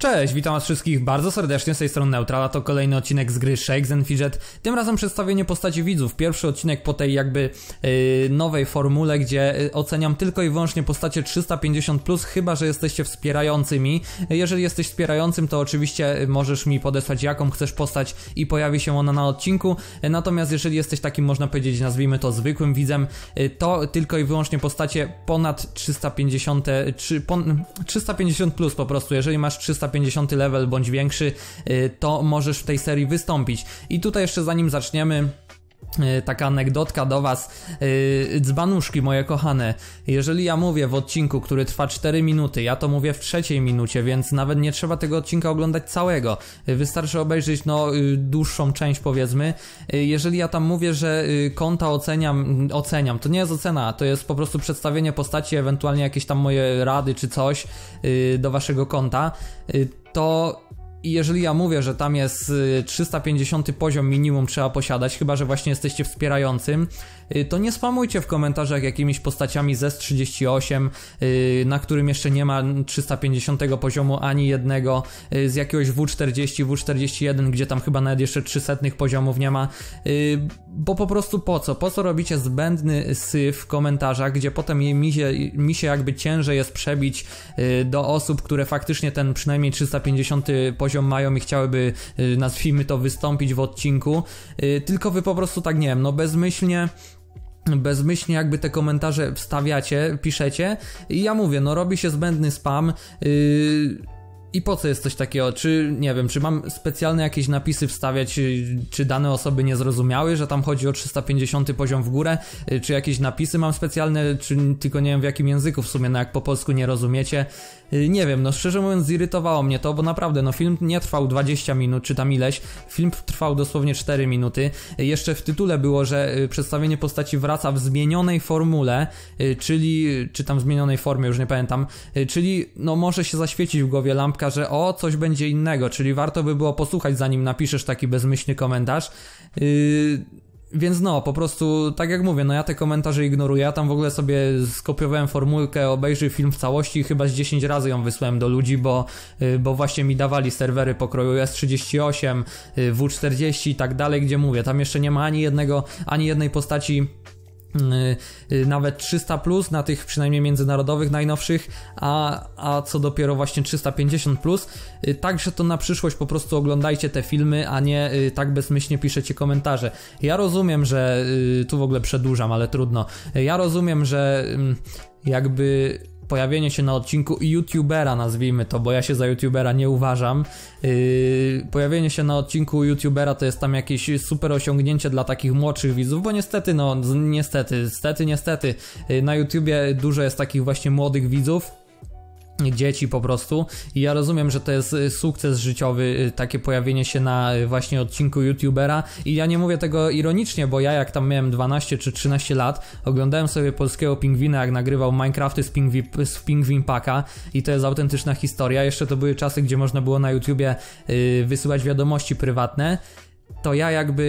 Cześć, witam was wszystkich bardzo serdecznie z tej strony Neutrala, to kolejny odcinek z gry Shakes and Fidget, tym razem przedstawienie postaci widzów, pierwszy odcinek po tej jakby yy, nowej formule, gdzie y, oceniam tylko i wyłącznie postacie 350+, plus, chyba że jesteście wspierającymi, jeżeli jesteś wspierającym to oczywiście y, możesz mi podesłać jaką chcesz postać i pojawi się ona na odcinku, natomiast jeżeli jesteś takim można powiedzieć nazwijmy to zwykłym widzem, y, to tylko i wyłącznie postacie ponad 350, pon, 350+, plus po prostu, jeżeli masz 350 350 level bądź większy, y, to możesz w tej serii wystąpić. I tutaj jeszcze zanim zaczniemy, E, taka anegdotka do was. E, dzbanuszki moje kochane, jeżeli ja mówię w odcinku, który trwa 4 minuty, ja to mówię w trzeciej minucie, więc nawet nie trzeba tego odcinka oglądać całego. E, wystarczy obejrzeć no y, dłuższą część powiedzmy. Jeżeli ja tam mówię, że y, konta oceniam, oceniam, to nie jest ocena, to jest po prostu przedstawienie postaci, ewentualnie jakieś tam moje rady czy coś y, do waszego konta, to i jeżeli ja mówię, że tam jest 350 y, poziom minimum trzeba posiadać, chyba że właśnie jesteście wspierającym, y, to nie spamujcie w komentarzach jakimiś postaciami z 38 y, na którym jeszcze nie ma 350 poziomu ani jednego, z jakiegoś W40, W41, gdzie tam chyba nawet jeszcze 300 poziomów nie ma, bo po prostu po co? Po co robicie zbędny syf w komentarzach, gdzie potem mi się, mi się jakby ciężej jest przebić do osób, które faktycznie ten przynajmniej 350 poziom poziom mają i chciałyby, y, nazwijmy to, wystąpić w odcinku, y, tylko wy po prostu tak, nie wiem, no bezmyślnie bezmyślnie jakby te komentarze wstawiacie, piszecie i ja mówię, no robi się zbędny spam, yy i po co jest coś takiego? Czy, nie wiem, czy mam specjalne jakieś napisy wstawiać, y, czy dane osoby nie zrozumiały, że tam chodzi o 350 poziom w górę? Y, czy jakieś napisy mam specjalne, czy tylko nie wiem w jakim języku w sumie, no jak po polsku nie rozumiecie? Y, nie wiem, no szczerze mówiąc zirytowało mnie to, bo naprawdę, no film nie trwał 20 minut, czy tam ileś, film trwał dosłownie 4 minuty. Jeszcze w tytule było, że przedstawienie postaci wraca w zmienionej formule, czyli, czy tam zmienionej formie, już nie pamiętam, czyli no może się zaświecić w głowie lampka, że o, coś będzie innego, czyli warto by było posłuchać, zanim napiszesz taki bezmyślny komentarz. Yy, więc no, po prostu, tak jak mówię, no ja te komentarze ignoruję, ja tam w ogóle sobie skopiowałem formułkę, obejrzyj film w całości i chyba z 10 razy ją wysłałem do ludzi, bo, yy, bo właśnie mi dawali serwery pokroju S38, yy, W40 i tak dalej, gdzie mówię, tam jeszcze nie ma ani jednego, ani jednej postaci Y, y, nawet 300 plus na tych przynajmniej międzynarodowych najnowszych, a, a co dopiero właśnie 350 plus. Y, także to na przyszłość po prostu oglądajcie te filmy, a nie tak bezmyślnie piszecie komentarze. Ja rozumiem, że tu w ogóle przedłużam, ale trudno. Ja rozumiem, że mm, jakby pojawienie się na odcinku youtubera, nazwijmy to, bo ja się za youtubera nie uważam. Yy, pojawienie się na odcinku youtubera to jest tam jakieś super osiągnięcie dla takich młodszych widzów, bo niestety, no niestety, niestety, niestety, yy, na YouTubie dużo jest takich właśnie młodych widzów, dzieci po prostu. I ja rozumiem, że to jest y, sukces życiowy, y, takie pojawienie się na y, właśnie odcinku youtubera. I ja nie mówię tego ironicznie, bo ja jak tam miałem 12 czy 13 lat, oglądałem sobie polskiego pingwina, jak nagrywał Minecrafty z, pingwi, z Pingwin Paka i to jest autentyczna historia. Jeszcze to były czasy, gdzie można było na YouTubie yy, wysyłać wiadomości prywatne to ja jakby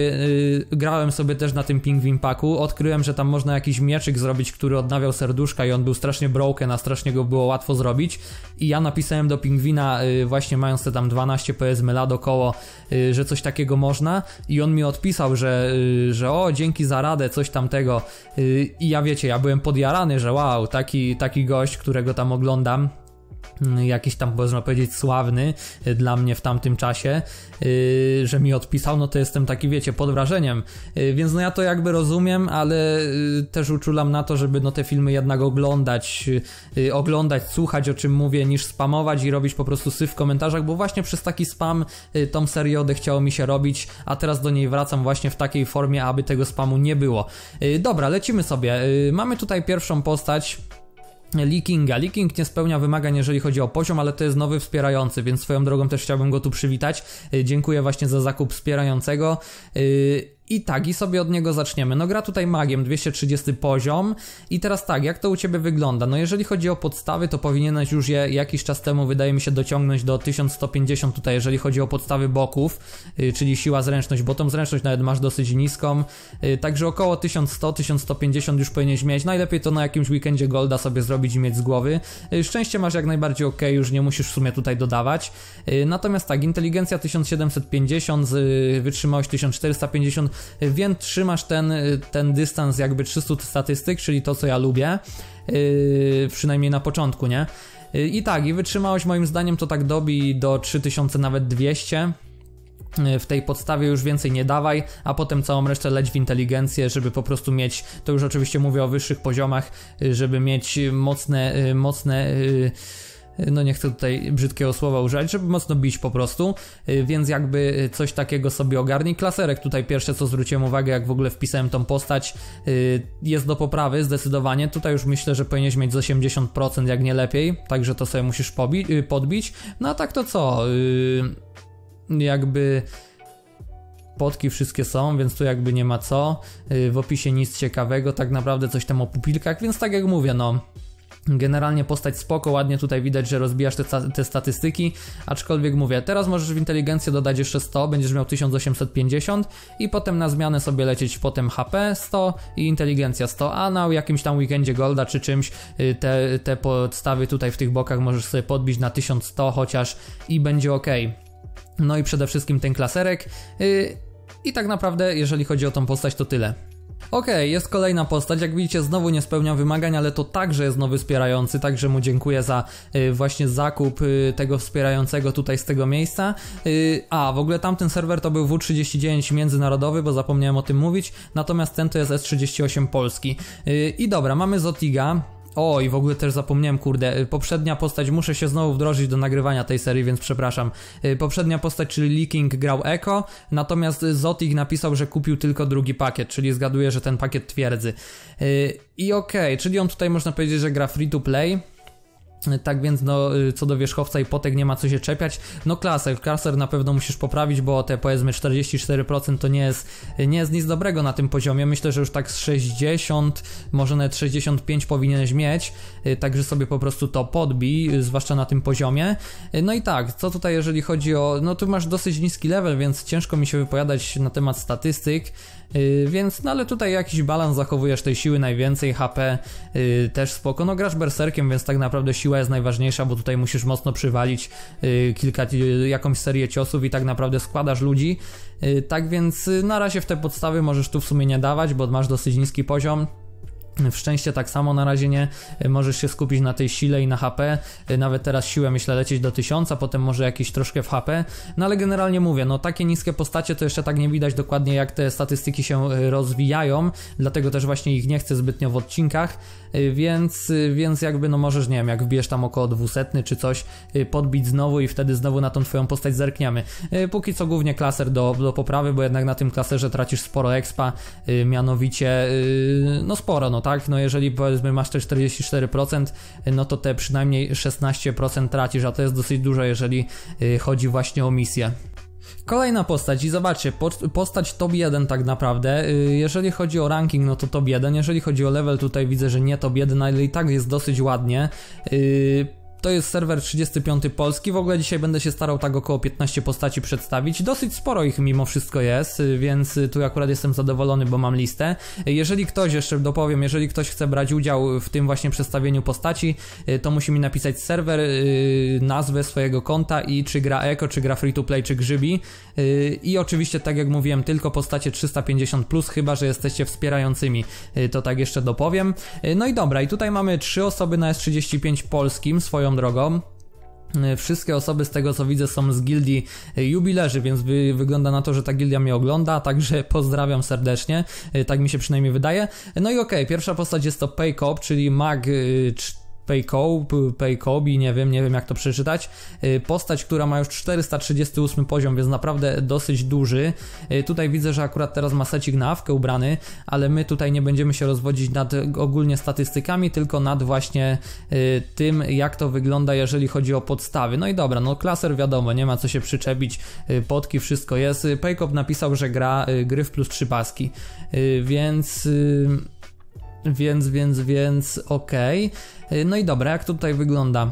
yy, grałem sobie też na tym Pingwin Packu, odkryłem, że tam można jakiś mieczyk zrobić, który odnawiał serduszka i on był strasznie broken, a strasznie go było łatwo zrobić i ja napisałem do Pingwina yy, właśnie mając te tam 12 powiedzmy lat około, yy, że coś takiego można i on mi odpisał, że, y, że o, dzięki za radę, coś tamtego y, i ja wiecie, ja byłem podjarany, że wow, taki, taki gość, którego tam oglądam Mm, jakiś tam można powiedzieć sławny y, dla mnie w tamtym czasie, y, że mi odpisał, no to jestem taki, wiecie, pod wrażeniem. Y, więc no ja to jakby rozumiem, ale też uczulam na to, żeby no te filmy jednak oglądać, oglądać, słuchać o czym mówię, niż spamować i robić po prostu syf w komentarzach, bo właśnie przez taki spam tą serię chciało mi się robić, a teraz do niej wracam właśnie w takiej formie, aby tego spamu nie było. Dobra, lecimy sobie. Mamy tutaj pierwszą postać, Leakinga. Leaking nie spełnia wymagań, jeżeli chodzi o poziom, ale to jest nowy wspierający, więc swoją drogą też chciałbym go tu przywitać. E, dziękuję właśnie za zakup wspierającego. E, i tak, i sobie od niego zaczniemy. No gra tutaj magiem, 230 poziom. I teraz tak, jak to u Ciebie wygląda? No jeżeli chodzi o podstawy, to powinieneś już je jakiś czas temu, wydaje mi się, dociągnąć do 1150 tutaj, jeżeli chodzi o podstawy boków, yy, czyli siła, zręczność, bo tą zręczność nawet masz dosyć niską. Yy, także około 1100-1150 już powinieneś mieć. Najlepiej to na jakimś weekendzie golda sobie zrobić i mieć z głowy. Yy, szczęście masz jak najbardziej ok, już nie musisz w sumie tutaj dodawać. Y, natomiast tak, inteligencja 1750, y, wytrzymałość 1450, więc trzymasz ten, ten dystans jakby 300 statystyk, czyli to co ja lubię, yy, przynajmniej na początku, nie? Yy, I tak, i wytrzymałość moim zdaniem to tak dobi do 3000 nawet 200 yy, w tej podstawie już więcej nie dawaj, a potem całą resztę leć w inteligencję, żeby po prostu mieć, to już oczywiście mówię o wyższych poziomach, yy, żeby mieć mocne, yy, mocne no nie chcę tutaj brzydkiego słowa używać, żeby mocno bić po prostu, y, więc jakby coś takiego sobie ogarni. Klaserek tutaj pierwsze co zwróciłem uwagę, jak w ogóle wpisałem tą postać, y, jest do poprawy zdecydowanie, tutaj już myślę, że powinieneś mieć z 80% jak nie lepiej, także to sobie musisz y, podbić, no a tak to co, jakby podki wszystkie są, więc tu jakby nie ma co. W opisie nic ciekawego, tak naprawdę coś tam o pupilkach, więc tak jak mówię, no Generalnie postać spoko, ładnie tutaj widać, że rozbijasz te, te, statystyki, aczkolwiek mówię, teraz możesz w inteligencję dodać jeszcze 100, będziesz miał 1850 i potem na zmianę sobie lecieć potem HP 100 i inteligencja 100, a na jakimś tam weekendzie golda czy czymś y, te, te podstawy tutaj w tych bokach możesz sobie podbić na 1100 chociaż i będzie ok. No i przede wszystkim ten klaserek. Y, I tak naprawdę, jeżeli chodzi o tą postać, to tyle. Okej, okay, jest kolejna postać, jak widzicie znowu nie spełnia wymagań, ale to także jest nowy wspierający, także mu dziękuję za y, właśnie zakup y, tego wspierającego tutaj z tego miejsca. Y, a, w ogóle tamten serwer to był W39 międzynarodowy, bo zapomniałem o tym mówić, natomiast ten to jest S38 polski. Y, I dobra, mamy Zotiga, o, i w ogóle też zapomniałem, kurde, y, poprzednia postać, muszę się znowu wdrożyć do nagrywania tej serii, więc przepraszam. Y, poprzednia postać, czyli Leaking, grał Echo, natomiast Zotik napisał, że kupił tylko drugi pakiet, czyli zgaduję, że ten pakiet twierdzy. Y, I okej, okay, czyli on tutaj można powiedzieć, że gra free to play, tak więc, no, y, co do wierzchowca i potek nie ma co się czepiać. No, klaser, klaser na pewno musisz poprawić, bo te powiedzmy 44% to nie jest, nie jest nic dobrego na tym poziomie. Myślę, że już tak z 60, może nawet 65 powinieneś mieć, y, także sobie po prostu to podbij, y, zwłaszcza na tym poziomie. No i tak, co tutaj jeżeli chodzi o, no tu masz dosyć niski level, więc ciężko mi się wypowiadać na temat statystyk. Y, więc, no ale tutaj jakiś balans zachowujesz tej siły, najwięcej HP yy, też spoko. No grasz berserkiem, więc tak naprawdę siła jest najważniejsza, bo tutaj musisz mocno przywalić yy, kilka, y, jakąś serię ciosów i tak naprawdę składasz ludzi. Y, tak więc na razie w te podstawy możesz tu w sumie nie dawać, bo masz dosyć niski poziom. W szczęście tak samo na razie nie e, możesz się skupić na tej sile i na HP. E, nawet teraz siłę myślę lecieć do 1000, potem może jakieś troszkę w HP. No ale generalnie mówię, no takie niskie postacie to jeszcze tak nie widać dokładnie jak te statystyki się e, rozwijają, dlatego też właśnie ich nie chcę zbytnio w odcinkach. Więc, więc jakby no możesz, nie wiem, jak wbijesz tam około 200 czy coś, podbić znowu i wtedy znowu na tą twoją postać zerkniemy. Póki co głównie klaser do, do poprawy, bo jednak na tym klaserze tracisz sporo expa, mianowicie no sporo, no tak? No jeżeli powiedzmy masz te 44%, no to te przynajmniej 16% tracisz, a to jest dosyć dużo, jeżeli y, chodzi właśnie o misję. Kolejna postać i zobaczcie, postać top 1 tak naprawdę, y, jeżeli chodzi o ranking no to top 1, jeżeli chodzi o level tutaj widzę, że nie top 1, ale i tak jest dosyć ładnie. Y, to jest serwer 35 Polski. W ogóle dzisiaj będę się starał tak około 15 postaci przedstawić. Dosyć sporo ich mimo wszystko jest, więc tu akurat jestem zadowolony, bo mam listę. Jeżeli ktoś, jeszcze dopowiem, jeżeli ktoś chce brać udział w tym właśnie przedstawieniu postaci, to musi mi napisać serwer, y, nazwę swojego konta i czy gra Eko, czy gra Free to Play, czy Grzybi. Y, I oczywiście, tak jak mówiłem, tylko postacie 350+, plus, chyba że jesteście wspierającymi. Y, to tak jeszcze dopowiem. No i dobra, i tutaj mamy trzy osoby na S35 polskim swoją drogą, y, Wszystkie osoby z tego co widzę są z gildii y, jubilerzy, więc wy, wygląda na to, że ta gildia mnie ogląda, także pozdrawiam serdecznie, y, tak mi się przynajmniej wydaje. No i okej, okay, pierwsza postać jest to Paycop, czyli mag Paycope, Paycobi, nie wiem, nie wiem jak to przeczytać. Y, postać, która ma już 438 poziom, więc naprawdę dosyć duży. Y, tutaj widzę, że akurat teraz ma secik na awkę ubrany, ale my tutaj nie będziemy się rozwodzić nad ogólnie statystykami, tylko nad właśnie y, tym, jak to wygląda, jeżeli chodzi o podstawy. No i dobra, no klaser wiadomo, nie ma co się przyczepić, podki, wszystko jest. Paycop napisał, że gra gry w plus 3 paski, więc więc, więc, więc, okej. Okay. No i dobra, jak to tutaj wygląda?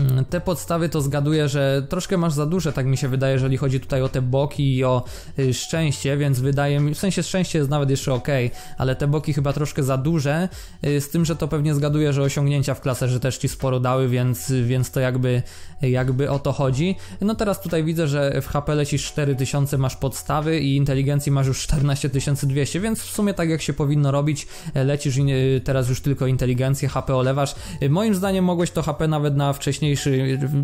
Mm, te podstawy to zgaduję, że troszkę masz za duże, tak mi się wydaje, jeżeli chodzi tutaj o te boki i o y, szczęście, więc wydaje mi, w sensie szczęście jest nawet jeszcze ok, ale te boki chyba troszkę za duże, y, z tym, że to pewnie zgaduję, że osiągnięcia w że też ci sporo dały, więc, więc to jakby, jakby o to chodzi. No teraz tutaj widzę, że w HP lecisz 4000, masz podstawy i inteligencji masz już 14200, więc w sumie tak jak się powinno robić, lecisz y, teraz już tylko inteligencję, HP olewasz. Moim zdaniem mogłeś to HP nawet na wcześniej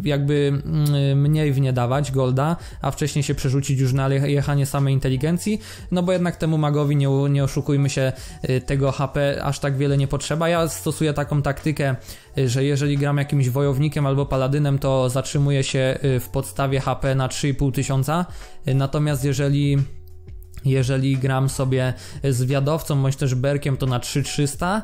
jakby mm, mniej w nie dawać Golda, a wcześniej się przerzucić już na jechanie samej inteligencji, no bo jednak temu magowi, nie, nie oszukujmy się, y, tego HP aż tak wiele nie potrzeba. Ja stosuję taką taktykę, y, że jeżeli gram jakimś wojownikiem albo paladynem, to zatrzymuje się y, w podstawie HP na 3,5 tysiąca, natomiast jeżeli jeżeli gram sobie z wiadowcą bądź też berkiem to na 3300,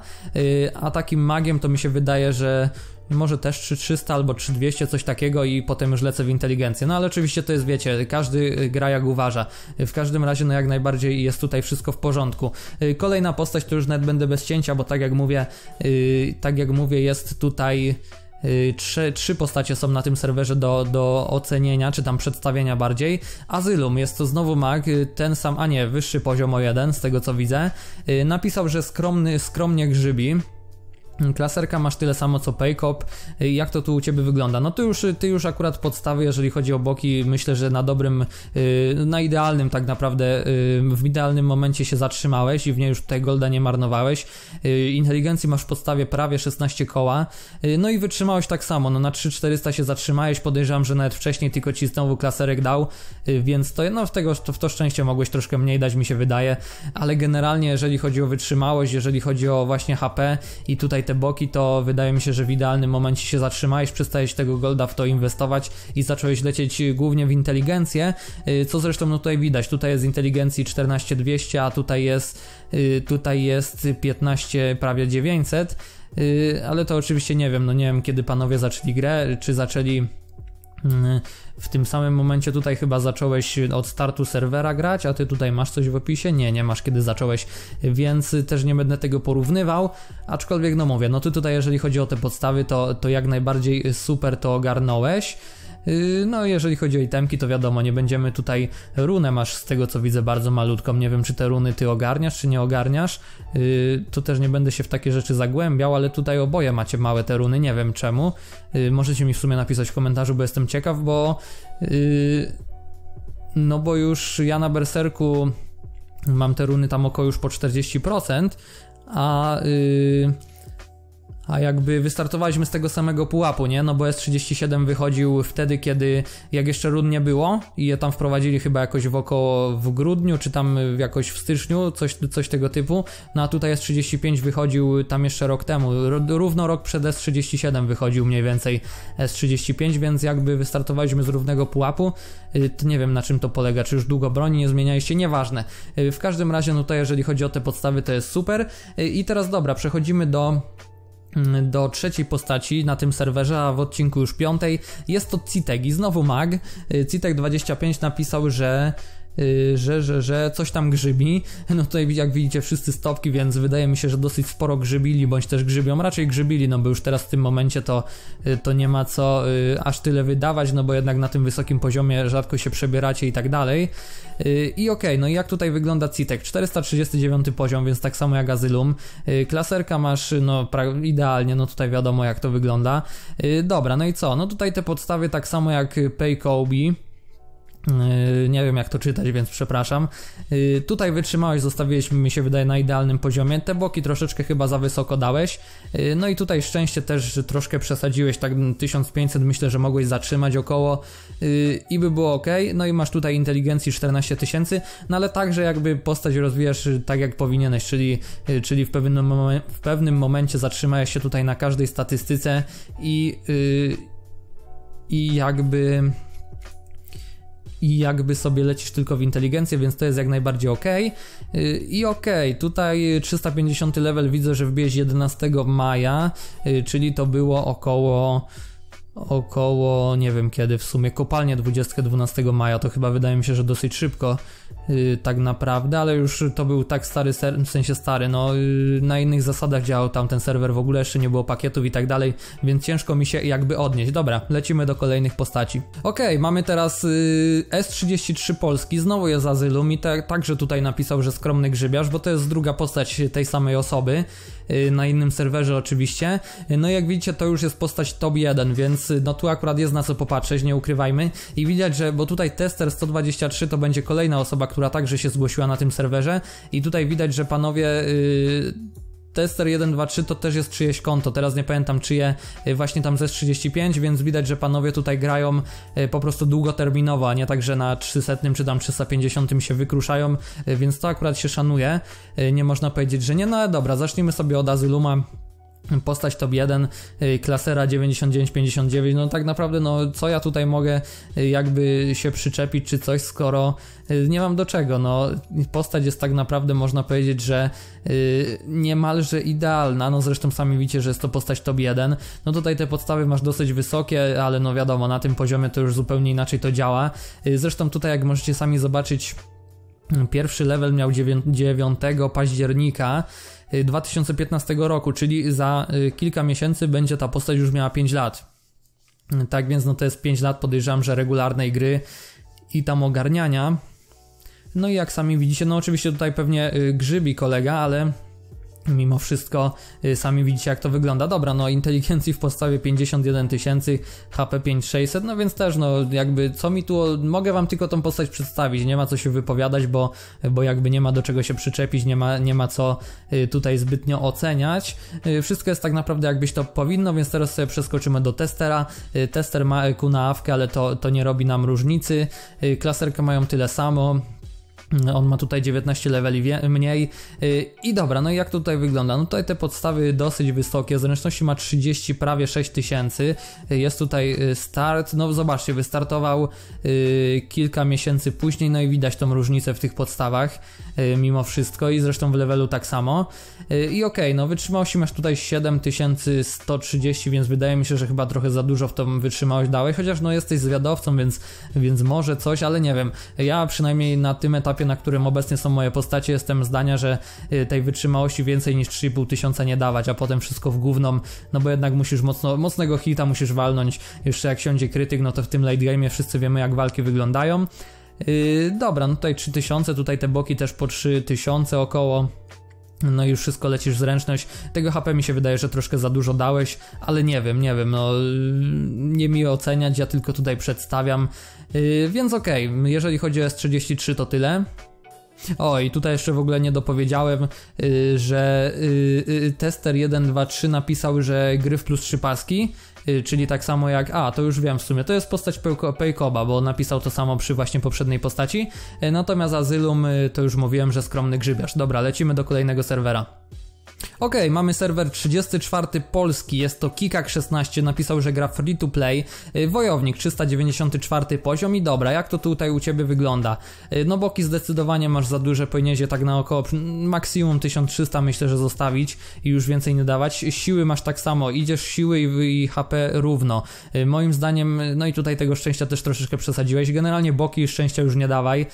a takim magiem to mi się wydaje, że może też 3300 albo 3200, coś takiego i potem już lecę w inteligencję. No ale oczywiście to jest, wiecie, każdy y, gra jak uważa. Y, w każdym razie, no jak najbardziej jest tutaj wszystko w porządku. Y, kolejna postać to już nawet będę bez cięcia, bo tak jak mówię, tak jak mówię, jest tutaj... trzy, trzy postacie są na tym serwerze do, do ocenienia, czy tam przedstawienia bardziej. Azylum, jest to znowu mag, ten sam, a nie, wyższy poziom o jeden, z tego co widzę. napisał, że skromny, skromnie grzybi. Klaserka masz tyle samo co Paycop. Y, jak to tu u ciebie wygląda? No ty już, ty już akurat podstawy, jeżeli chodzi o boki, myślę, że na dobrym, y, na idealnym tak naprawdę, y, w idealnym momencie się zatrzymałeś i w niej już tutaj golda nie marnowałeś. Inteligencji masz w podstawie prawie 16 koła. No i wytrzymałeś tak samo. No na 3400 się zatrzymałeś. Podejrzewam, że nawet wcześniej tylko ci znowu klaserek dał, więc to no w, tego, w to szczęście mogłeś troszkę mniej dać, mi się wydaje. Ale generalnie, jeżeli chodzi o wytrzymałość, jeżeli chodzi o właśnie HP i tutaj tutaj te boki, to wydaje mi się, że w idealnym momencie się zatrzymałeś, przestałeś tego golda w to inwestować i zacząłeś lecieć y, głównie w inteligencję, y, co zresztą no tutaj widać. Tutaj jest inteligencji 14200, a tutaj jest, y, tutaj jest 15 prawie 900. Ale to oczywiście nie wiem, no nie wiem kiedy panowie zaczęli grę, czy zaczęli w tym samym momencie tutaj chyba zacząłeś od startu serwera grać, a ty tutaj masz coś w opisie? Nie, nie masz kiedy zacząłeś, więc też nie będę tego porównywał, aczkolwiek no mówię, no ty tutaj jeżeli chodzi o te podstawy, to, to jak najbardziej super to ogarnąłeś. Y, no, jeżeli chodzi o itemki, to wiadomo, nie będziemy tutaj runę masz z tego co widzę bardzo malutką. Nie wiem, czy te runy ty ogarniasz, czy nie ogarniasz. Y, tu też nie będę się w takie rzeczy zagłębiał, ale tutaj oboje macie małe te runy, nie wiem czemu. Y, możecie mi w sumie napisać w komentarzu, bo jestem ciekaw, bo. No bo już ja na berserku mam te runy tam około już po 40%, a. Yy a jakby wystartowaliśmy z tego samego pułapu, nie? No bo S37 wychodził wtedy, kiedy jak jeszcze run nie było i je tam wprowadzili chyba jakoś około w grudniu, czy tam jakoś w styczniu, coś, coś tego typu. No a tutaj S35 wychodził tam jeszcze rok temu, równo rok przed S37 wychodził mniej więcej S35, więc jakby wystartowaliśmy z równego pułapu. Y, to nie wiem na czym to polega, czy już długo broni nie zmienialiście, nieważne. Y, w każdym razie no tutaj jeżeli chodzi o te podstawy to jest super. Y, I teraz dobra, przechodzimy do Mm, do trzeciej postaci na tym serwerze, a w odcinku już piątej jest to Citeg i znowu mag. Y, citek 25 napisał, że Y, że, że, że coś tam grzybi. No tutaj jak widzicie wszyscy stopki, więc wydaje mi się, że dosyć sporo grzybili, bądź też grzybią. Raczej grzybili, no bo już teraz w tym momencie to, y, to nie ma co y, aż tyle wydawać, no bo jednak na tym wysokim poziomie rzadko się przebieracie i tak dalej. I okej, okay, no i jak tutaj wygląda Citek? 439 poziom, więc tak samo jak Azylum. Klaserka masz, no idealnie, no tutaj wiadomo jak to wygląda. Dobra, no i co? No tutaj te podstawy tak samo jak Pay Kobe Yy, nie wiem jak to czytać, więc przepraszam. Yy, tutaj wytrzymałeś, zostawiłeś mi się wydaje na idealnym poziomie. Te boki troszeczkę chyba za wysoko dałeś. Yy, no i tutaj szczęście też troszkę przesadziłeś, tak 1500 myślę, że mogłeś zatrzymać około i by było ok. No i masz tutaj inteligencji 14000, tysięcy, no ale także jakby postać rozwijasz tak jak powinieneś, czyli, czyli w, pewnym momen- w pewnym momencie zatrzymałeś się tutaj na każdej statystyce i, i jakby i jakby sobie lecisz tylko w inteligencję, więc to jest jak najbardziej ok. I ok, tutaj 350 level widzę, że wbiłeś 11 maja, y, czyli to było około około, nie wiem kiedy w sumie, kopalnia 20-12 maja, to chyba wydaje mi się, że dosyć szybko Y, tak naprawdę, ale już to był tak stary ser- w sensie stary, no y, na innych zasadach działał tam ten serwer w ogóle, jeszcze nie było pakietów i tak dalej, więc ciężko mi się jakby odnieść. Dobra, lecimy do kolejnych postaci. Okej, okay, mamy teraz y, S33 Polski, znowu jest z azylu, mi te, także tutaj napisał, że skromny grzybiarz, bo to jest druga postać tej samej osoby, na innym serwerze oczywiście. No i jak widzicie, to już jest postać top 1, więc no tu akurat jest na co popatrzeć, nie ukrywajmy. I widać, że, bo tutaj tester 123 to będzie kolejna osoba, osoba, która także się zgłosiła na tym serwerze i tutaj widać, że panowie... Yy, Tester 123 to też jest czyjeś konto, teraz nie pamiętam czyje, y, właśnie tam ze 35, więc widać, że panowie tutaj grają y, po prostu długoterminowo, a nie tak, że na 300 czy tam 350 się wykruszają, y, więc to akurat się szanuje, nie można powiedzieć, że nie, no ale dobra, zacznijmy sobie od Azyluma, postać top 1 y, klasera 99-59, no tak naprawdę no co ja tutaj mogę y, jakby się przyczepić czy coś skoro y, nie mam do czego no postać jest tak naprawdę można powiedzieć że niemalże idealna no zresztą sami widzicie że jest to postać top 1 no tutaj te podstawy masz dosyć wysokie ale no wiadomo na tym poziomie to już zupełnie inaczej to działa zresztą tutaj jak możecie sami zobaczyć Pierwszy level miał 9 października, 2015 roku, czyli za y, kilka miesięcy będzie ta postać już miała 5 lat. Tak więc no to jest 5 lat podejrzewam, że regularnej gry i tam ogarniania. No i jak sami widzicie, no oczywiście tutaj pewnie y, grzybi kolega, ale Mimo wszystko y, sami widzicie jak to wygląda. Dobra, no inteligencji w podstawie 51 tysięcy, HP 5600, no więc też no jakby co mi tu, mogę wam tylko tą postać przedstawić, nie ma co się wypowiadać, bo, bo jakby nie ma do czego się przyczepić, nie ma, nie ma co y, tutaj zbytnio oceniać. Y, wszystko jest tak naprawdę jakbyś to powinno, więc teraz sobie przeskoczymy do testera. Tester ma EQ na awkę, ale to, to nie robi nam różnicy. Klaserkę mają tyle samo, on ma tutaj 19 leveli mniej. Y, I dobra, no i jak to tutaj wygląda? No tutaj te podstawy dosyć wysokie, zręczności ma 30, prawie 6000. tysięcy. Y, jest tutaj y, start, no zobaczcie, wystartował kilka miesięcy później, no i widać tą różnicę w tych podstawach mimo wszystko i zresztą w levelu tak samo. I okej, okay, no wytrzymałości masz tutaj 7130, więc wydaje mi się, że chyba trochę za dużo w tą wytrzymałość dałeś, chociaż no jesteś zwiadowcą, więc, więc może coś, ale nie wiem. Ja przynajmniej na tym etapie etapie, na którym obecnie są moje postacie, jestem zdania, że y, tej wytrzymałości więcej niż 3,5 tysiąca nie dawać, a potem wszystko w główną, no bo jednak musisz mocno, mocnego hita musisz walnąć. Jeszcze jak siądzie krytyk, no to w tym late game wszyscy wiemy jak walki wyglądają. Yy, dobra, no tutaj 3000, tutaj te boki też po 3000 około no już wszystko lecisz zręczność. Tego HP mi się wydaje, że troszkę za dużo dałeś, ale nie wiem, nie wiem, no nie mi oceniać, ja tylko tutaj przedstawiam. Yy, więc okej, okay, jeżeli chodzi o S33 to tyle. O, i tutaj jeszcze w ogóle nie dopowiedziałem, yy, że yy, tester 123 napisał, że gry w plus 3 paski y, czyli tak samo jak, a to już wiem w sumie, to jest postać Pejkoba, bo napisał to samo przy właśnie poprzedniej postaci, y, natomiast Azylum to już mówiłem, że skromny grzybiarz. Dobra, lecimy do kolejnego serwera. Okej, mamy serwer 34 polski, jest to Kikak16, napisał, że gra free to play. Y, Wojownik 394 poziom i dobra, jak to tutaj u ciebie wygląda? Y, no boki zdecydowanie masz za duże pojniezie, tak na około maksimum 1300 myślę, że zostawić i już więcej nie dawać. Siły masz tak samo, idziesz siły i, i HP równo. Y, moim zdaniem, no i tutaj tego szczęścia też troszeczkę przesadziłeś. Generalnie boki szczęścia już nie dawaj.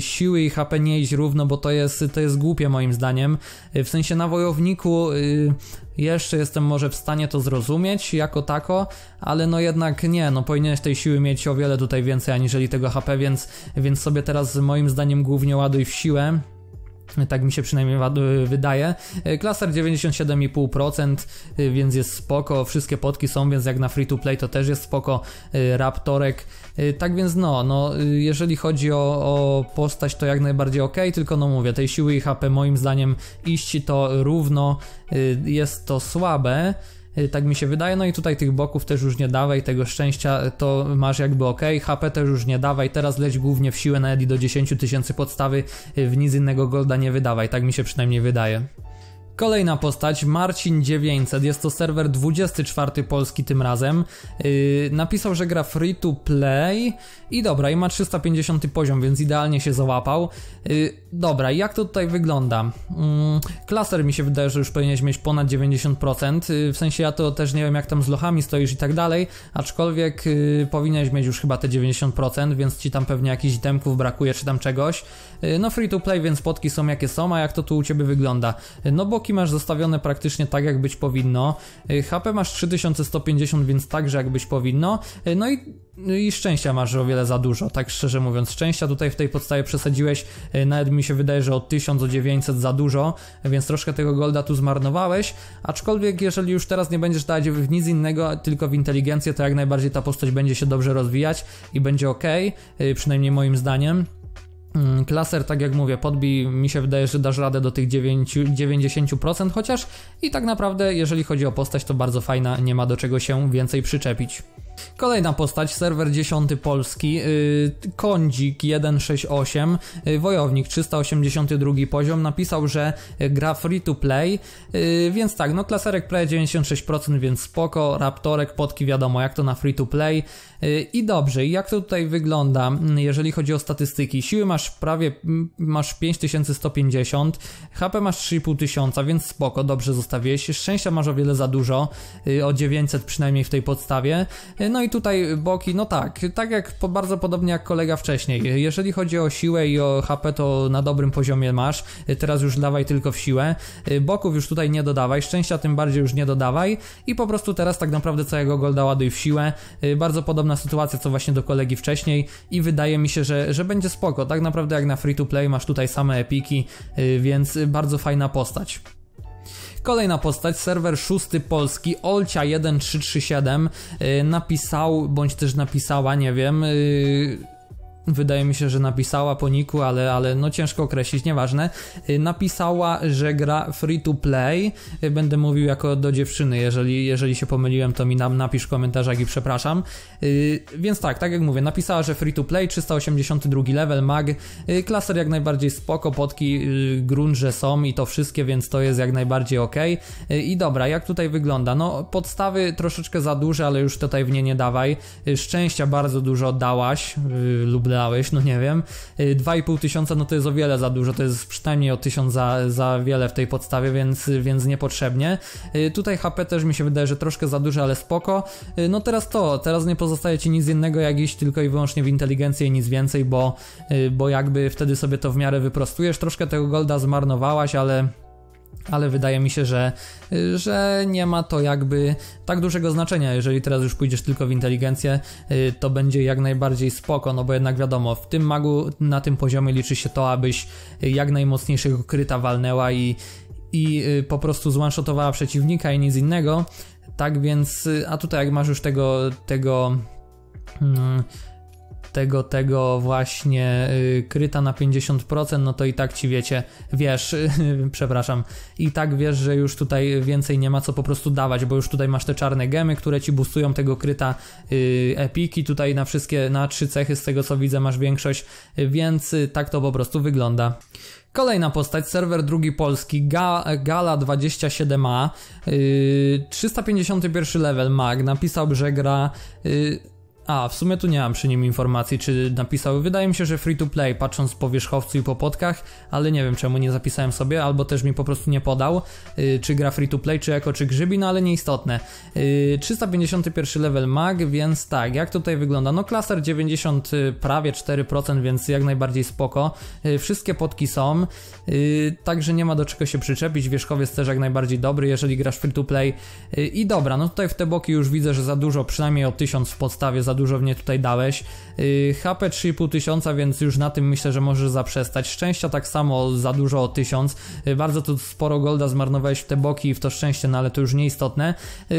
Siły i HP nie iść równo, bo to jest, to jest głupie moim zdaniem. W sensie na wojowniku wojowniku y, jeszcze jestem może w stanie to zrozumieć jako tako, ale no jednak nie, no powinieneś tej siły mieć o wiele tutaj więcej aniżeli tego HP, więc, więc sobie teraz moim zdaniem głównie ładuj w siłę tak mi się przynajmniej y, wydaje. E, Klaser 97,5%, y, więc jest spoko, wszystkie podki są, więc jak na free to play to też jest spoko, e, Raptorek, e, tak więc no, no y, jeżeli chodzi o, o postać to jak najbardziej ok, tylko no mówię, tej siły i HP moim zdaniem iści to równo, jest to słabe, Y, tak mi się wydaje. No i tutaj tych boków też już nie dawaj, tego szczęścia to masz jakby ok, HP też już nie dawaj, teraz leć głównie w siłę na Edi do 10 tysięcy podstawy, y, w nic innego golda nie wydawaj, tak mi się przynajmniej wydaje. Kolejna postać, Marcin 900, jest to serwer 24 polski tym razem. Yy, napisał, że gra free to play i dobra, i ma 350 poziom, więc idealnie się załapał. Yy, Dobra, jak to tutaj wygląda? Mm, Klaser mi się wydaje, że już powinieneś mieć ponad 90%. Y, w sensie ja to też nie wiem, jak tam z lochami stoisz i tak dalej, aczkolwiek y, powinieneś mieć już chyba te 90%, więc ci tam pewnie jakiś itemków brakuje czy tam czegoś. Y, no free to play, więc podki są jakie są, a jak to tu u ciebie wygląda? No boki masz zostawione praktycznie tak, jak być powinno. HP masz 3150, więc tak, że jak być powinno. No i no i szczęścia masz o wiele za dużo, tak szczerze mówiąc. Szczęścia tutaj w tej podstawie przesadziłeś, e, nawet mi się wydaje, że o 1000, 900 za dużo, więc troszkę tego golda tu zmarnowałeś, aczkolwiek jeżeli już teraz nie będziesz dać w nic innego, tylko w inteligencję, to jak najbardziej ta postać będzie się dobrze rozwijać i będzie ok, e, przynajmniej moim zdaniem. Mm, Klaser, tak jak mówię, podbi mi się wydaje, że dasz radę do tych 9, 90% chociaż i tak naprawdę, jeżeli chodzi o postać, to bardzo fajna, nie ma do czego się więcej przyczepić. Kolejna postać, serwer 10 Polski, yy, Kondzik 168, yy, Wojownik 382 poziom, napisał, że gra free to play, yy, więc tak, no klaserek prawie 96%, więc spoko, Raptorek, podki wiadomo jak to na free to play y, i dobrze, jak to tutaj wygląda, mm, jeżeli chodzi o statystyki, siły masz prawie, masz 5150, HP masz 3500, więc spoko, dobrze zostawiłeś, szczęścia masz o wiele za dużo, y, o 900 przynajmniej w tej podstawie, y, E, no i tutaj boki, no tak, tak jak po, bardzo podobnie jak kolega wcześniej. Jeżeli chodzi o siłę i o HP, to na dobrym poziomie masz. E, teraz już dawaj tylko w siłę. E, boków już tutaj nie dodawaj, szczęścia tym bardziej już nie dodawaj. I po prostu teraz tak naprawdę całego golda ładuj w siłę. Bardzo podobna sytuacja co właśnie do kolegi wcześniej i wydaje mi się, że, że będzie spoko. Tak naprawdę jak na free to play masz tutaj same epiki, więc bardzo fajna postać. Kolejna postać, serwer szósty polski Olcia1337 y, napisał, bądź też napisała, nie wiem, y, wydaje mi się, że napisała po niku, ale, ale no ciężko określić, nieważne, y, napisała, że gra free to play. Y, będę mówił jako do dziewczyny, jeżeli, jeżeli się pomyliłem, to mi nam napisz w komentarzach i przepraszam. Y, więc tak, tak jak mówię, napisała, że free to play, 382 level, mag, klaser jak najbardziej spoko, podki grunże są i to wszystkie, więc to jest jak najbardziej ok. I dobra, jak tutaj wygląda? No podstawy troszeczkę za duże, ale już tutaj w nie nie dawaj. Szczęścia bardzo dużo dałaś lub no nie wiem. 2,5 y, tysiąca, no to jest o wiele za dużo, to jest przynajmniej o 1000 za, za wiele w tej podstawie, więc, więc niepotrzebnie. Y, tutaj HP też mi się wydaje, że troszkę za duże, ale spoko. Y, no teraz to, teraz nie pozostaje ci nic innego jak iść tylko i wyłącznie w inteligencję i nic więcej, bo, bo jakby wtedy sobie to w miarę wyprostujesz. Troszkę tego golda zmarnowałaś, ale ale wydaje mi się, że, y, że nie ma to jakby tak dużego znaczenia. Jeżeli teraz już pójdziesz tylko w inteligencję, y, to będzie jak najbardziej spoko, no bo jednak wiadomo, w tym magu na tym poziomie liczy się to, abyś jak najmocniejszego kryta walnęła i, i y, po prostu zwanshotowała przeciwnika i nic innego. Tak więc, a tutaj jak masz już tego, tego hmm, tego, tego właśnie y, kryta na 50%, no to i tak ci wiecie, wiesz, przepraszam, i tak wiesz, że już tutaj więcej nie ma co po prostu dawać, bo już tutaj masz te czarne gemy, które ci boostują tego kryta y, epiki, tutaj na wszystkie, na trzy cechy z tego co widzę masz większość, więc y, tak to po prostu wygląda. Kolejna postać, serwer drugi polski, Ga Gala 27A, yy, 351 level mag, napisał, że gra... Yy, a, w sumie tu nie mam przy nim informacji, czy napisał. Wydaje mi się, że free to play, patrząc po wierzchowcu i po podkach, ale nie wiem czemu nie zapisałem sobie, albo też mi po prostu nie podał, yy, czy gra free to play, czy jako, czy grzybi, no ale nieistotne. Yy, 351 level mag, więc tak, jak tutaj wygląda? No klaser 90, y, prawie 4%, więc jak najbardziej spoko. Yy, wszystkie podki są, y, także nie ma do czego się przyczepić, wierzchowiec też jak najbardziej dobry, jeżeli grasz free to play. Y, I dobra, no tutaj w te boki już widzę, że za dużo, przynajmniej o 1000 w podstawie za dużo w nie tutaj dałeś. Yy, HP 3500, więc już na tym myślę, że możesz zaprzestać. Szczęścia tak samo za dużo o 1000. Yy, bardzo tu sporo golda zmarnowałeś w te boki i w to szczęście, no ale to już nieistotne. Yy,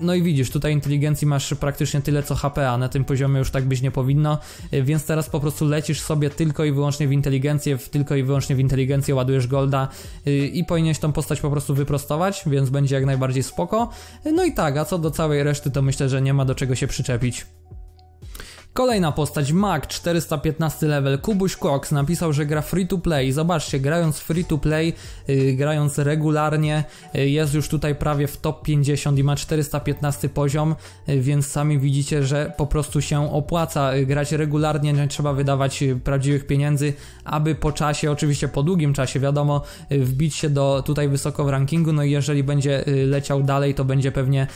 no i widzisz, tutaj inteligencji masz praktycznie tyle co HP, a na tym poziomie już tak być nie powinno, yy, więc teraz po prostu lecisz sobie tylko i wyłącznie w inteligencję, w tylko i wyłącznie w inteligencję ładujesz golda yy, i powinieneś tą postać po prostu wyprostować, więc będzie jak najbardziej spoko. Yy, no i tak, a co do całej reszty, to myślę, że nie ma do czego się przyczepić. Kolejna postać, Mac, 415 level, Kubuś Cox napisał, że gra free to play. Zobaczcie, grając free to play, yy, grając regularnie, yy, jest już tutaj prawie w top 50 i ma 415 poziom, yy, więc sami widzicie, że po prostu się opłaca y, grać regularnie, nie trzeba wydawać y, prawdziwych pieniędzy, aby po czasie, oczywiście po długim czasie, wiadomo, y, wbić się do tutaj wysoko w rankingu, no i jeżeli będzie leciał dalej, to będzie pewnie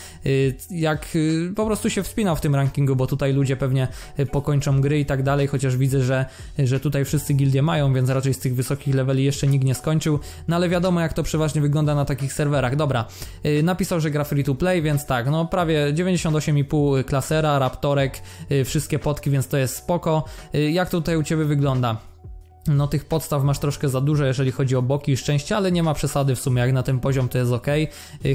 jak po prostu się wspinał w tym rankingu, bo tutaj ludzie pewnie Y, pokończą gry i tak dalej, chociaż widzę, że, że tutaj wszyscy gildie mają, więc raczej z tych wysokich leveli jeszcze nikt nie skończył, no ale wiadomo jak to przeważnie wygląda na takich serwerach. Dobra, y, napisał, że gra free to play, więc tak, no prawie 98,5 klasera, raptorek, y, wszystkie podki, więc to jest spoko. Jak to tutaj u Ciebie wygląda? no tych podstaw masz troszkę za dużo, jeżeli chodzi o boki i szczęście, ale nie ma przesady w sumie, jak na ten poziom to jest ok.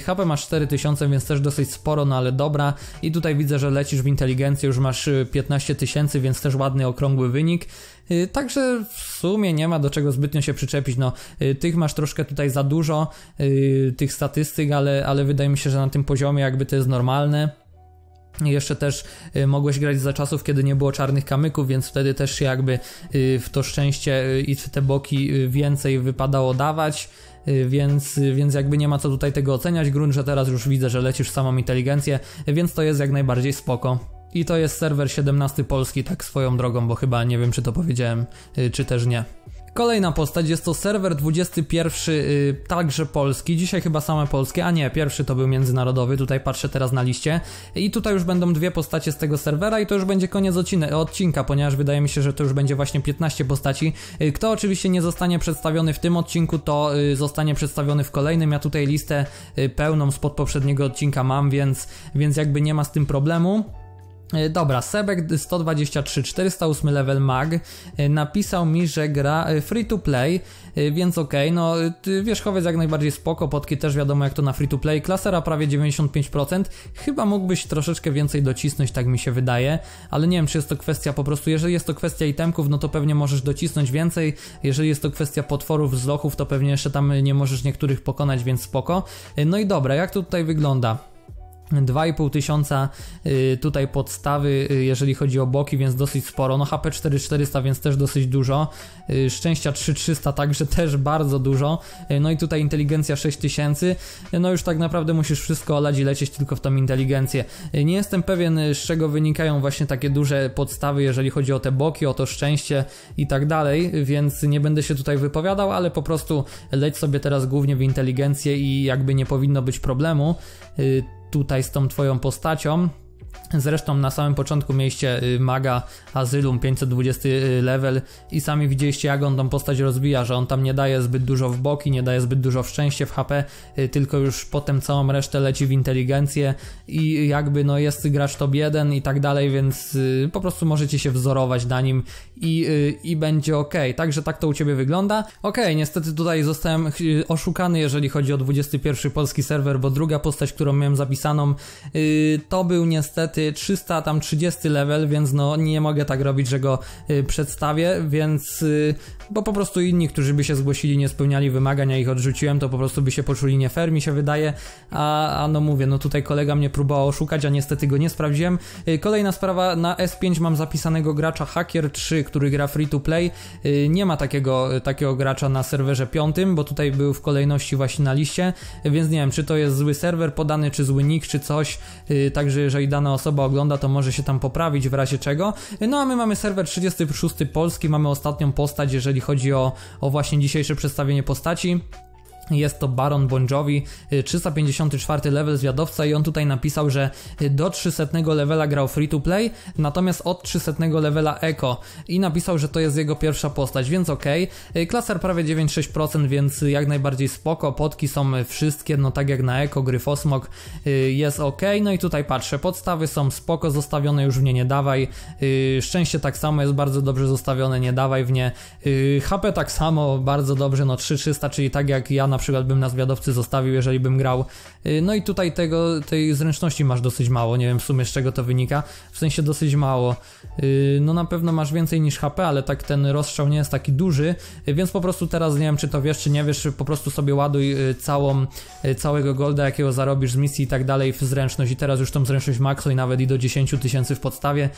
HP masz 4000, więc też dosyć sporo, no ale dobra. I tutaj widzę, że lecisz w inteligencję, już masz 15 y, tysięcy, więc też ładny, okrągły wynik. Y, także w sumie nie ma do czego zbytnio się przyczepić. No, y, tych masz troszkę tutaj za dużo, tych statystyk, ale, ale wydaje mi się, że na tym poziomie jakby to jest normalne. Jeszcze też y, mogłeś grać za czasów, kiedy nie było czarnych kamyków, więc wtedy też się jakby y, w to szczęście y, i w te boki więcej wypadało dawać więc, więc jakby nie ma co tutaj tego oceniać. Grunt, że teraz już widzę, że lecisz samą inteligencję, więc to jest jak najbardziej spoko. I to jest serwer 17 Polski, tak swoją drogą, bo chyba nie wiem, czy to powiedziałem, czy też nie. Kolejna postać jest to serwer 21, yy, także polski. Dzisiaj chyba same polskie, a nie, pierwszy to był międzynarodowy, tutaj patrzę teraz na liście. I tutaj już będą dwie postacie z tego serwera i to już będzie koniec odcinka, ponieważ wydaje mi się, że to już będzie właśnie 15 postaci. Yy, kto oczywiście nie zostanie przedstawiony w tym odcinku, to yy, zostanie przedstawiony w kolejnym. Ja tutaj listę y, pełną spod poprzedniego odcinka mam, więc, więc jakby nie ma z tym problemu. E, dobra, Sebek 123, 408 level mag e, napisał mi, że gra e, free to play, więc okej, okay, no wierzchowiec jak najbardziej spoko, podki też wiadomo jak to na free to play, klasera prawie 95%, chyba mógłbyś troszeczkę więcej docisnąć, tak mi się wydaje, ale nie wiem czy jest to kwestia po prostu, jeżeli jest to kwestia itemków, no to pewnie możesz docisnąć więcej, jeżeli jest to kwestia potworów z lochów, to pewnie jeszcze tam nie możesz niektórych pokonać, więc spoko. No i dobra, jak to tutaj wygląda? 2,5 tysiąca y, tutaj podstawy, y, jeżeli chodzi o boki, więc dosyć sporo. No HP 4400, więc też dosyć dużo. Y, szczęścia 3300, także też bardzo dużo. No i tutaj inteligencja 6000. No już tak naprawdę musisz wszystko olać i lecieć tylko w tą inteligencję. Nie jestem pewien, z czego wynikają właśnie takie duże podstawy, jeżeli chodzi o te boki, o to szczęście i tak dalej, więc nie będę się tutaj wypowiadał, ale po prostu leć sobie teraz głównie w inteligencję i jakby nie powinno być problemu tutaj z tą twoją postacią, Zresztą na samym początku mieliście y, maga Azylum 520 y, level i sami widzieliście jak on tą postać rozbija, że on tam nie daje zbyt dużo w boki, nie daje zbyt dużo w szczęście, w HP, y, tylko już potem całą resztę leci w inteligencję i jakby no jest gracz top 1 i tak dalej, więc po prostu możecie się wzorować na nim i, i będzie ok. Także tak to u Ciebie wygląda. Ok, niestety tutaj zostałem oszukany jeżeli chodzi o 21 polski serwer, bo druga postać, którą miałem zapisaną to był niestety niestety 300 tam 30 level, więc no nie mogę tak robić, że go y, przedstawię, więc y, bo po prostu inni, którzy by się zgłosili, nie spełniali wymagań, a ich odrzuciłem, to po prostu by się poczuli nie fair, mi się wydaje, a, a no mówię, no tutaj kolega mnie próbował oszukać, a niestety go nie sprawdziłem. Y, kolejna sprawa, na S5 mam zapisanego gracza Hacker 3, który gra free to play, y, nie ma takiego, y, takiego gracza na serwerze 5, bo tutaj był w kolejności właśnie na liście, więc nie wiem, czy to jest zły serwer podany, czy zły nick, czy coś, y, także jeżeli dane osoba osoba ogląda, to może się tam poprawić w razie czego. No a my mamy serwer 36 Polski, mamy ostatnią postać, jeżeli chodzi o, o właśnie dzisiejsze przedstawienie postaci. Jest to Baron Bon Jovi, 354 y, level zwiadowca i on tutaj napisał, że y, do 300 levela grał free to play, natomiast od 300 levela Echo i napisał, że to jest jego pierwsza postać, więc okej. Okay. Klaser prawie 9,6%, więc y, jak najbardziej spoko, podki są wszystkie, no tak jak na Echo, Gryfosmog jest ok. No i tutaj patrzę, podstawy są spoko, zostawione już w nie nie dawaj. Szczęście tak samo jest bardzo dobrze zostawione, nie dawaj w nie. HP tak samo, bardzo dobrze, no 3300, czyli tak jak ja na na przykład bym na zwiadowcy zostawił, jeżeli bym grał. Y, no i tutaj tego, tej zręczności masz dosyć mało, nie wiem w sumie z czego to wynika, w sensie dosyć mało. Y, no na pewno masz więcej niż HP, ale tak ten rozstrzał nie jest taki duży, y, więc po prostu teraz nie wiem czy to wiesz czy nie wiesz, po prostu sobie ładuj całą, całego golda jakiego zarobisz z misji i tak dalej w zręczność i teraz już tą zręczność maksuj nawet i do 10 tysięcy w podstawie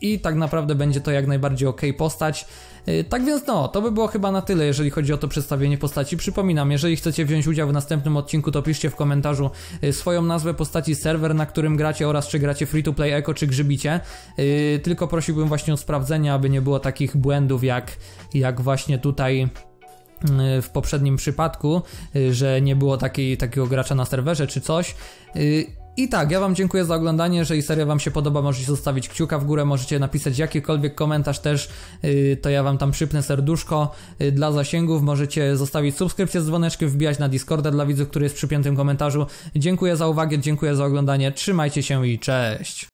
i tak naprawdę będzie to jak najbardziej ok postać. Y, tak więc no, to by było chyba na tyle, jeżeli chodzi o to przedstawienie postaci. Przypominam, jeżeli chcecie wziąć udział w następnym odcinku, to piszcie w komentarzu y, swoją nazwę postaci, serwer, na którym gracie oraz czy gracie free to play eko, czy grzybicie. Y, tylko prosiłbym właśnie o sprawdzenie, aby nie było takich błędów jak, jak właśnie tutaj w poprzednim przypadku, że nie było takiej, takiego gracza na serwerze czy coś. I tak, ja wam dziękuję za oglądanie, jeżeli seria wam się podoba, możecie zostawić kciuka w górę, możecie napisać jakikolwiek komentarz też, y, to ja wam tam przypnę serduszko y, dla zasięgów, możecie zostawić subskrypcję z dzwoneczkiem, wbijać na Discorda dla widzów, który jest przy piętym komentarzu. Dziękuję za uwagę, dziękuję za oglądanie, trzymajcie się i cześć!